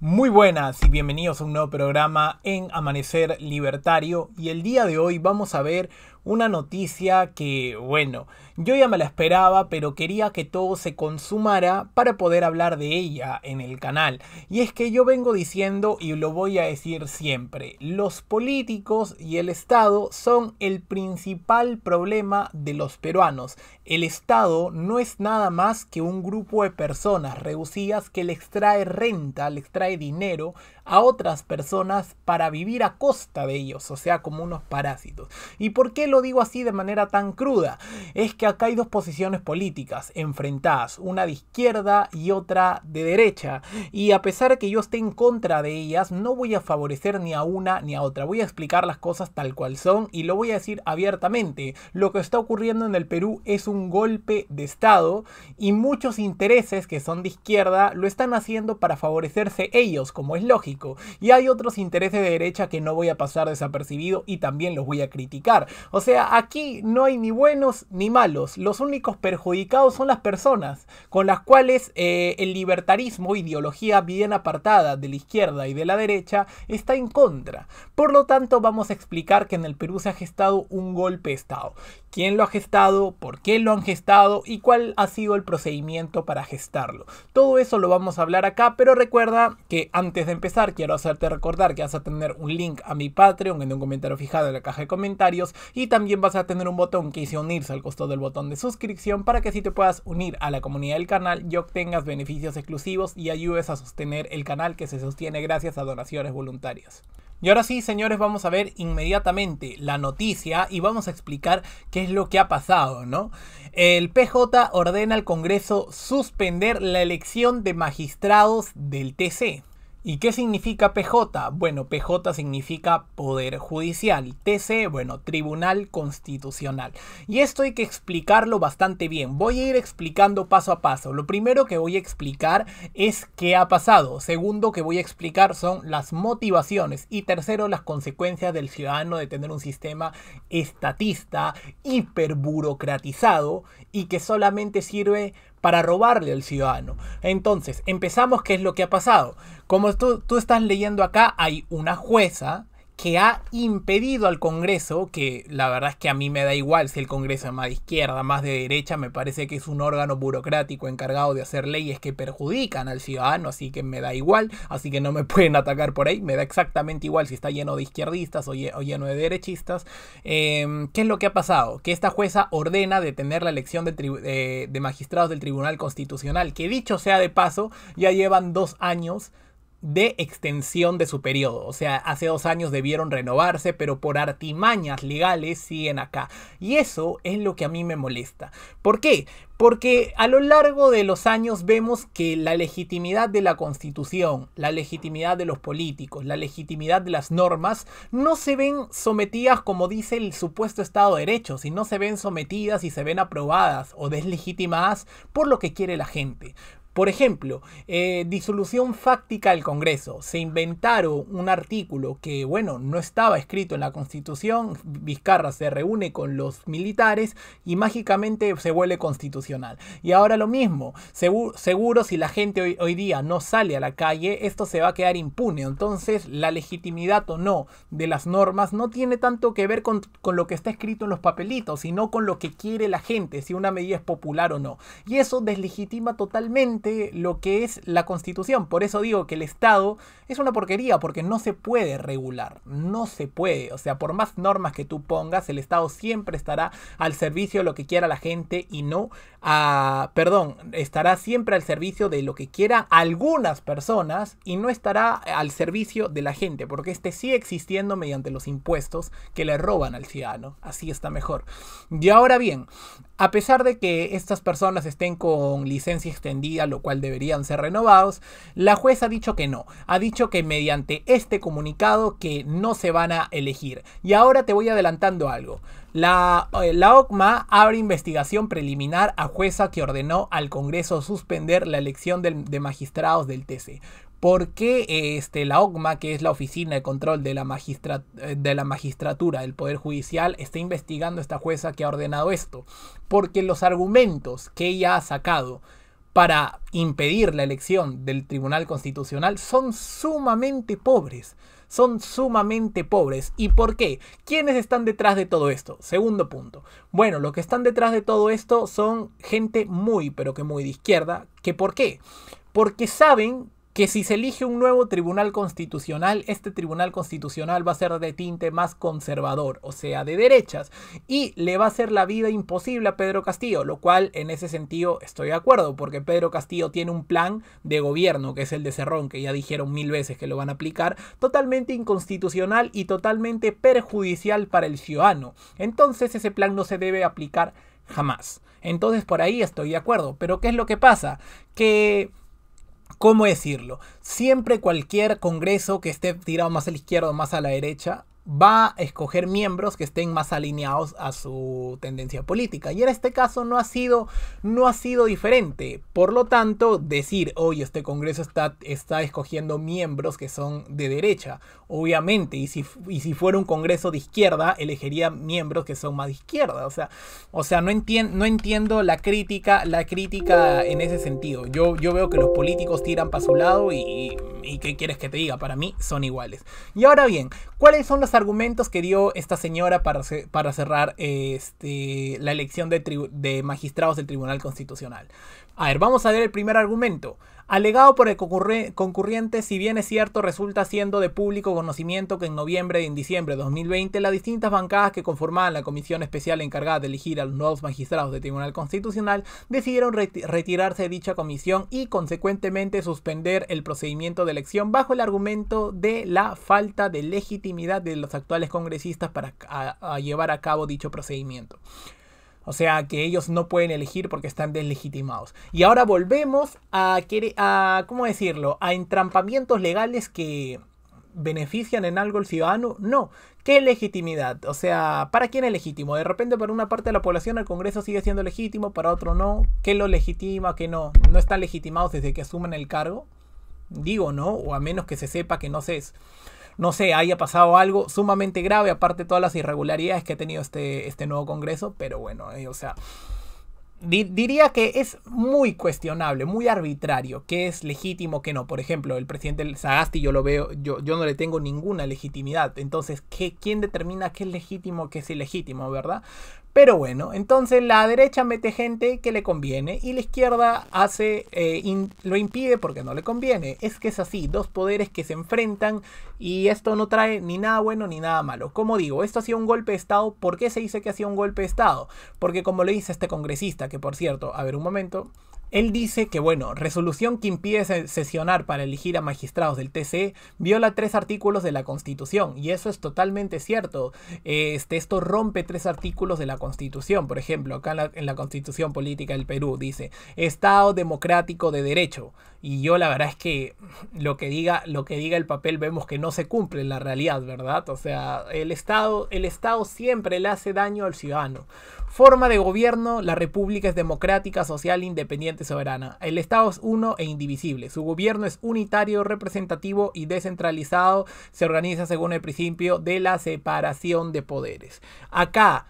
Muy buenas y bienvenidos a un nuevo programa en Amanecer Libertario y el día de hoy vamos a ver una noticia que, bueno, yo ya me la esperaba, pero quería que todo se consumara para poder hablar de ella en el canal. Y es que yo vengo diciendo, y lo voy a decir siempre, los políticos y el Estado son el principal problema de los peruanos. El Estado no es nada más que un grupo de personas reducidas que le extrae renta, le extrae dinero a otras personas para vivir a costa de ellos, o sea, como unos parásitos. ¿Y por qué lo digo así de manera tan cruda? Es que acá hay dos posiciones políticas enfrentadas, una de izquierda y otra de derecha. Y a pesar que yo esté en contra de ellas, no voy a favorecer ni a una ni a otra. Voy a explicar las cosas tal cual son y lo voy a decir abiertamente. Lo que está ocurriendo en el Perú es un golpe de Estado y muchos intereses que son de izquierda lo están haciendo para favorecerse ellos, como es lógico y hay otros intereses de derecha que no voy a pasar desapercibido y también los voy a criticar. O sea, aquí no hay ni buenos ni malos. Los únicos perjudicados son las personas con las cuales eh, el libertarismo, ideología bien apartada de la izquierda y de la derecha, está en contra. Por lo tanto, vamos a explicar que en el Perú se ha gestado un golpe de Estado quién lo ha gestado, por qué lo han gestado y cuál ha sido el procedimiento para gestarlo. Todo eso lo vamos a hablar acá, pero recuerda que antes de empezar quiero hacerte recordar que vas a tener un link a mi Patreon en un comentario fijado en la caja de comentarios y también vas a tener un botón que dice unirse al costado del botón de suscripción para que si te puedas unir a la comunidad del canal y obtengas beneficios exclusivos y ayudes a sostener el canal que se sostiene gracias a donaciones voluntarias. Y ahora sí, señores, vamos a ver inmediatamente la noticia y vamos a explicar qué es lo que ha pasado, ¿no? El PJ ordena al Congreso suspender la elección de magistrados del TC. ¿Y qué significa PJ? Bueno, PJ significa Poder Judicial. TC, bueno, Tribunal Constitucional. Y esto hay que explicarlo bastante bien. Voy a ir explicando paso a paso. Lo primero que voy a explicar es qué ha pasado. Segundo que voy a explicar son las motivaciones. Y tercero, las consecuencias del ciudadano de tener un sistema estatista, hiperburocratizado y que solamente sirve para robarle al ciudadano. Entonces, empezamos qué es lo que ha pasado. Como tú, tú estás leyendo acá, hay una jueza que ha impedido al Congreso, que la verdad es que a mí me da igual si el Congreso es más de izquierda, más de derecha, me parece que es un órgano burocrático encargado de hacer leyes que perjudican al ciudadano, así que me da igual, así que no me pueden atacar por ahí, me da exactamente igual si está lleno de izquierdistas o, lleno de derechistas. Em, ¿Qué es lo que ha pasado? Que esta jueza ordena detener la elección eh, de magistrados del Tribunal Constitucional, que dicho sea de paso, ya llevan dos años de extensión de su periodo. O sea, hace dos años debieron renovarse, pero por artimañas legales siguen acá. Y eso es lo que a mí me molesta. ¿Por qué? Porque a lo largo de los años vemos que la legitimidad de la constitución, la legitimidad de los políticos, la legitimidad de las normas, no se ven sometidas como dice el supuesto Estado de Derecho, sino se ven sometidas y se ven aprobadas o deslegitimadas por lo que quiere la gente. Por ejemplo, eh, disolución fáctica del Congreso. Se inventaron un artículo que, bueno, no estaba escrito en la Constitución. Vizcarra se reúne con los militares y mágicamente se vuelve constitucional. Y ahora lo mismo, seguro, si la gente hoy, día no sale a la calle, esto se va a quedar impune. Entonces, la legitimidad o no de las normas no tiene tanto que ver con lo que está escrito en los papelitos, sino con lo que quiere la gente, si una medida es popular o no. Y eso deslegitima totalmente lo que es la constitución. Por eso digo que el Estado es una porquería, porque no se puede regular, no se puede. O sea, por más normas que tú pongas, el Estado siempre estará al servicio de lo que quiera la gente y no a, perdón, estará siempre al servicio de lo que quieran algunas personas y no estará al servicio de la gente, porque este sigue existiendo mediante los impuestos que le roban al ciudadano. Así está mejor. Y ahora bien, a pesar de que estas personas estén con licencia extendida, lo cual deberían ser renovados, la jueza ha dicho que no, ha dicho que mediante este comunicado que no se van a elegir. Y ahora te voy adelantando algo. La, eh, la, OCMA abre investigación preliminar a jueza que ordenó al Congreso suspender la elección de, magistrados del TC. ¿Por qué este, la OCMA, que es la Oficina de Control de la, eh, de la Magistratura del Poder Judicial, está investigando a esta jueza que ha ordenado esto? Porque los argumentos que ella ha sacado para impedir la elección del Tribunal Constitucional son sumamente pobres. Son sumamente pobres. ¿Y por qué? ¿Quiénes están detrás de todo esto? Segundo punto. Bueno, lo que están detrás de todo esto son gente muy, pero que muy de izquierda. ¿Que por qué? Porque saben que si se elige un nuevo tribunal constitucional, este tribunal constitucional va a ser de tinte más conservador, o sea, de derechas, y le va a hacer la vida imposible a Pedro Castillo, lo cual en ese sentido estoy de acuerdo, porque Pedro Castillo tiene un plan de gobierno, que es el de Cerrón, que ya dijeron mil veces que lo van a aplicar, totalmente inconstitucional y totalmente perjudicial para el ciudadano. Entonces ese plan no se debe aplicar jamás. Entonces por ahí estoy de acuerdo, pero ¿qué es lo que pasa? Que ¿Cómo decirlo? Siempre cualquier congreso que esté tirado más a la izquierda o más a la derecha va a escoger miembros que estén más alineados a su tendencia política. Y en este caso no ha sido, no ha sido diferente. Por lo tanto, decir, hoy este Congreso está, está escogiendo miembros que son de derecha, obviamente, y si, y si fuera un Congreso de izquierda, elegiría miembros que son más de izquierda. O sea, o sea no, no entiendo la crítica, la crítica en ese sentido. Yo, yo veo que los políticos tiran para su lado y ¿Y qué quieres que te diga? Para mí son iguales. Y ahora bien, ¿cuáles son los argumentos que dio esta señora para, para cerrar este, la elección de, de magistrados del Tribunal Constitucional? A ver, vamos a ver el primer argumento alegado por el concurriente, si bien es cierto, resulta siendo de público conocimiento que en noviembre y en diciembre de 2020 las distintas bancadas que conformaban la comisión especial encargada de elegir a los nuevos magistrados del Tribunal Constitucional decidieron retirarse de dicha comisión y consecuentemente suspender el procedimiento de elección bajo el argumento de la falta de legitimidad de los actuales congresistas para llevar a cabo dicho procedimiento. O sea, que ellos no pueden elegir porque están deslegitimados. Y ahora volvemos a, a ¿cómo decirlo? A entrampamientos legales que benefician en algo al ciudadano? No. ¿Qué legitimidad? O sea, ¿para quién es legítimo? De repente para una parte de la población el Congreso sigue siendo legítimo, para otro no. ¿Qué lo legitima? ¿Qué no? ¿No están legitimados desde que asumen el cargo? Digo, ¿no? O a menos que se sepa que no se es no sé, haya pasado algo sumamente grave, aparte de todas las irregularidades que ha tenido este, este nuevo Congreso, pero bueno, eh, o sea diría que es muy cuestionable, muy arbitrario, que es legítimo, que no. Por ejemplo, el presidente Sagasti yo lo veo, yo, yo no le tengo ninguna legitimidad. Entonces, ¿quién determina qué es legítimo, qué es ilegítimo, verdad? Pero bueno, entonces la derecha mete gente que le conviene y la izquierda hace eh, lo impide porque no le conviene. Es que es así, dos poderes que se enfrentan y esto no trae ni nada bueno ni nada malo. Como digo, esto hacía un golpe de Estado. ¿Por qué se dice que hacía un golpe de Estado? Porque como le dice este congresista, que por cierto, a ver un momento, él dice que, bueno, resolución que impide sesionar para elegir a magistrados del TC viola tres artículos de la Constitución, y eso es totalmente cierto. Este, esto rompe tres artículos de la Constitución. Por ejemplo, acá en la, Constitución Política del Perú dice Estado Democrático de Derecho. Y yo la verdad es que lo que diga, lo que diga el papel vemos que no se cumple en la realidad, ¿verdad? O sea, el Estado, el Estado siempre le hace daño al ciudadano. Forma de gobierno, la república es democrática, social, independiente, soberana. El Estado es uno e indivisible. Su gobierno es unitario, representativo y descentralizado. Se organiza según el principio de la separación de poderes. Acá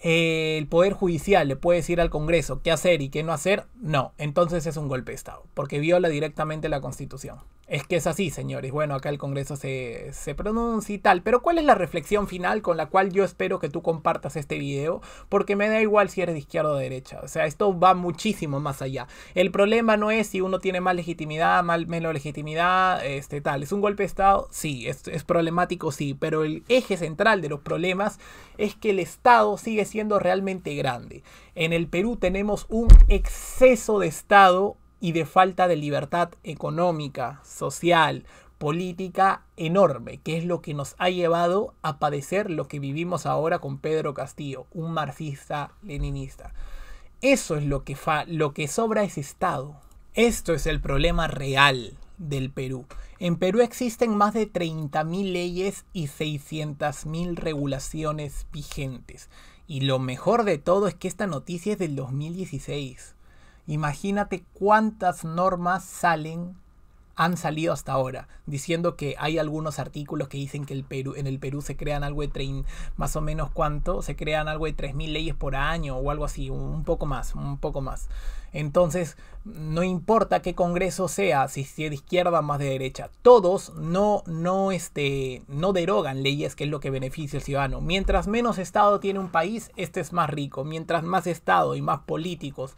el Poder Judicial le puede decir al Congreso qué hacer y qué no hacer, no, entonces es un golpe de Estado, porque viola directamente la Constitución. Es que es así, señores. Bueno, acá el Congreso se, pronuncia y tal. Pero ¿cuál es la reflexión final con la cual yo espero que tú compartas este video? Porque me da igual si eres de izquierda o de derecha. O sea, esto va muchísimo más allá. El problema no es si uno tiene más legitimidad, mal, menos legitimidad, este tal. ¿Es un golpe de Estado? Sí, es, es problemático, sí. Pero el eje central de los problemas es que el Estado sigue siendo realmente grande. En el Perú tenemos un exceso de Estado y de falta de libertad económica, social, política enorme, que es lo que nos ha llevado a padecer lo que vivimos ahora con Pedro Castillo, un marxista leninista. Eso es lo que, fa lo que sobra es Estado. Esto es el problema real del Perú. En Perú existen más de 30.000 leyes y 600.000 regulaciones vigentes. Y lo mejor de todo es que esta noticia es del 2016. Imagínate cuántas normas salen han salido hasta ahora, diciendo que hay algunos artículos que dicen que el Perú, en el Perú se crean algo de más o menos cuánto, se crean algo de 3.000 leyes por año o algo así, un poco más, un poco más. Entonces, no importa qué congreso sea, si es de izquierda más de derecha, todos no, no, este, no derogan leyes, que es lo que beneficia al ciudadano. Mientras menos Estado tiene un país, este es más rico. Mientras más Estado y más políticos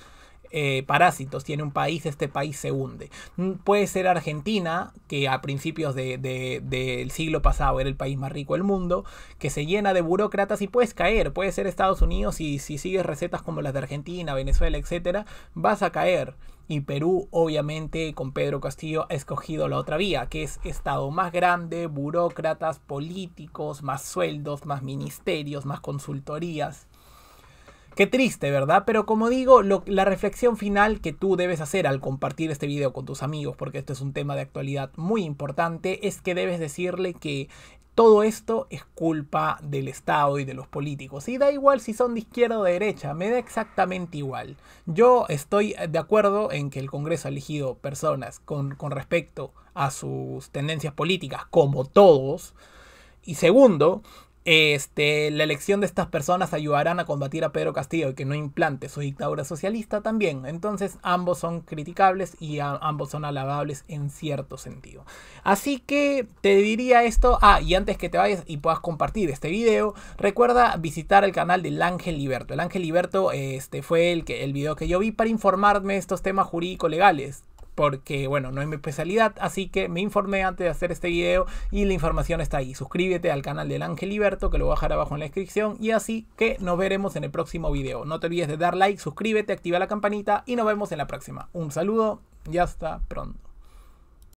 eh, parásitos tiene un país, este país se hunde. Mm, puede ser Argentina, que a principios del de, siglo pasado era el país más rico del mundo, que se llena de burócratas y puedes caer. Puede ser Estados Unidos y si sigues recetas como las de Argentina, Venezuela, etcétera, vas a caer. Y Perú, obviamente, con Pedro Castillo ha escogido la otra vía, que es Estado más grande, burócratas, políticos, más sueldos, más ministerios, más consultorías. Qué triste, ¿verdad? Pero como digo, la reflexión final que tú debes hacer al compartir este video con tus amigos, porque este es un tema de actualidad muy importante, es que debes decirle que todo esto es culpa del Estado y de los políticos. Y da igual si son de izquierda o de derecha, me da exactamente igual. Yo estoy de acuerdo en que el Congreso ha elegido personas con respecto a sus tendencias políticas, como todos. Y segundo, este, la elección de estas personas ayudarán a combatir a Pedro Castillo y que no implante su dictadura socialista también. Entonces ambos son criticables y ambos son alabables en cierto sentido. Así que te diría esto. Ah, y antes que te vayas y puedas compartir este video, recuerda visitar el canal del Ángel Liberto. El Ángel Liberto este, fue el, que, el video que yo vi para informarme de estos temas jurídico-legales porque bueno, no es mi especialidad, así que me informé antes de hacer este video y la información está ahí. Suscríbete al canal del Ángel Liberto que lo voy a dejar abajo en la descripción, y así que nos veremos en el próximo video. No te olvides de dar like, suscríbete, activa la campanita y nos vemos en la próxima. Un saludo y hasta pronto.